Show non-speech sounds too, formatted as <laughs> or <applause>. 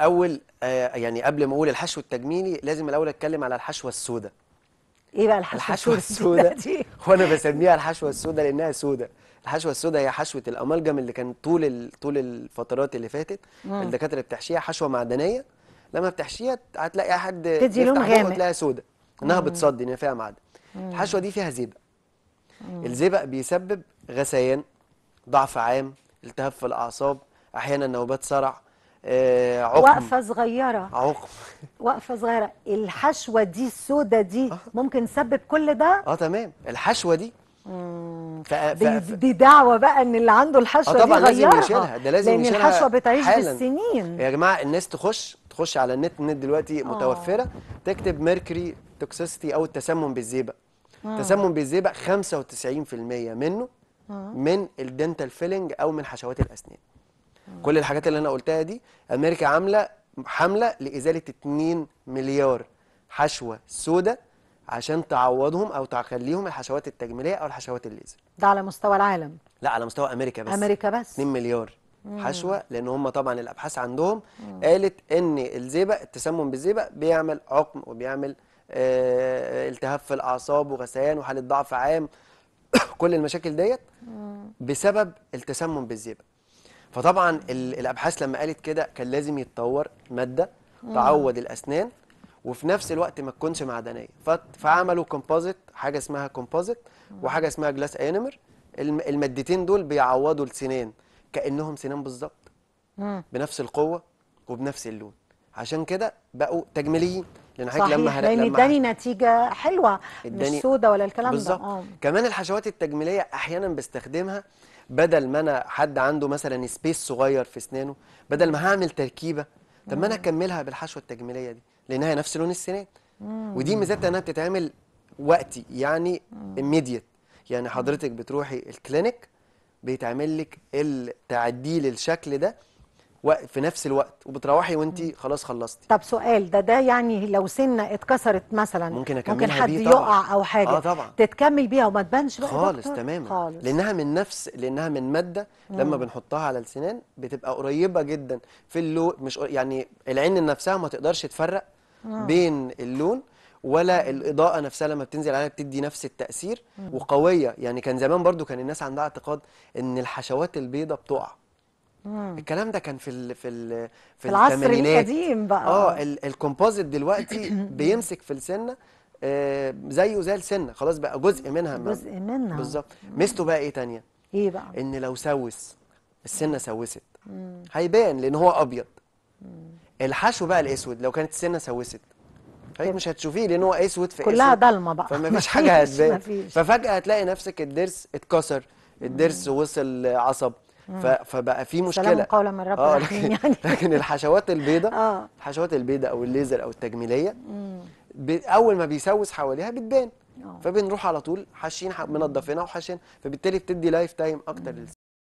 اول آه، يعني قبل ما اقول الحشو التجميلي لازم الاول اتكلم على الحشوه السوداء ايه بقى الحشوه, الحشوة السوداء <laughs> دي وانا بسميها الحشوه السوداء لانها سوداء الحشوه السوداء هي حشوه الامالجم اللي كان طول طول الفترات اللي فاتت الدكاتره بتحشيها حشوه معدنيه لما بتحشيها هتلاقي حد تدي لون غامق وتلاقيها سوداء انها بتصدي ان فيها معدن الحشوه دي فيها زبق الزبق بيسبب غثيان ضعف عام التهاب في الاعصاب احيانا نوبات صرع آه، عقم وقفه صغيره عقم وقفه صغيره الحشوه دي السودة دي آه. ممكن تسبب كل ده اه تمام الحشوه دي ف... ف... دي دعوه بقى ان اللي عنده الحشوه آه طبعا دي لازم يشيلها ده لازم لان يشيلها الحشوه بتعيش حالا. بالسنين يا جماعه الناس تخش تخش على النت النت دلوقتي آه. متوفره تكتب ميركوري توكسيستي او التسمم بالزئبق آه. تسمم بالزئبق 95% منه آه. من الدنتال فيلنج او من حشوات الاسنان كل الحاجات اللي انا قلتها دي امريكا عامله حمله لازاله 2 مليار حشوه سوداء عشان تعوضهم او تخليهم الحشوات التجميليه او الحشوات الليزر ده على مستوى العالم لا على مستوى امريكا بس امريكا بس 2 مليار مم. حشوه لان هم طبعا الابحاث عندهم مم. قالت ان الزئبق التسمم بالزئبق بيعمل عقم وبيعمل آه التهاب في الاعصاب وغثيان وحاله ضعف عام <coughs> كل المشاكل ديت بسبب التسمم بالزئبق فطبعا الابحاث لما قالت كده كان لازم يتطور ماده تعوض الاسنان وفي نفس الوقت ما تكونش معدنيه فعملوا كومبوزيت حاجه اسمها كومبوزيت وحاجه اسمها جلاس اينمر المادتين دول بيعوضوا السنان كانهم سنان بالظبط بنفس القوه وبنفس اللون عشان كده بقوا تجميليين لان صحيح لما هر... لان اداني نتيجه حلوه مش سودة ولا الكلام ده بالظبط اه. كمان الحشوات التجميليه احيانا بستخدمها بدل ما انا حد عنده مثلا سبيس صغير في اسنانه بدل ما هعمل تركيبه طب ما انا اكملها بالحشوه التجميليه دي لانها نفس لون السنان ودي ميزتها انها بتتعمل وقتي يعني اميديت يعني حضرتك بتروحي الكلينيك بيتعمل لك التعديل الشكل ده في نفس الوقت وبتروحي وانت خلاص خلصتي طب سؤال ده ده يعني لو سنه اتكسرت مثلا ممكن اكملها ممكن حد يقع او حاجه اه طبعا تتكمل بيها وما تبانش بقى خالص تماما خالص. لانها من نفس لانها من ماده مم. لما بنحطها على السنان بتبقى قريبه جدا في اللون مش يعني العين نفسها ما تقدرش تفرق مم. بين اللون ولا الاضاءه نفسها لما بتنزل عليها بتدي نفس التاثير وقويه يعني كان زمان برضو كان الناس عندها اعتقاد ان الحشوات البيضاء بتقع مم. الكلام ده كان في الـ في الـ في, في العصر القديم بقى اه الكومبوزيت دلوقتي <coughs> بيمسك في السنه آه، زيه زي السنه خلاص بقى جزء منها جزء منها بالظبط ميزته بقى ايه تانية ايه بقى ان لو سوس السنه سوست هيبان لان هو ابيض مم. الحشو بقى الاسود لو كانت السنه سوست فانت طيب، مش هتشوفيه لان هو اسود في كلها ضلمه بقى فمفيش <laughs> حاجه هتبان ففجاه هتلاقي نفسك الضرس اتكسر الضرس وصل عصب فبقى في مشكله سلام قولا من رب آه لكن, يعني. <laughs> لكن الحشوات البيضاء <laughs> آه. الحشوات البيضاء او الليزر او التجميليه اول ما بيسوس حواليها بتبان آه. فبنروح على طول حاشين منضفينها وحاشين فبالتالي بتدي لايف تايم اكتر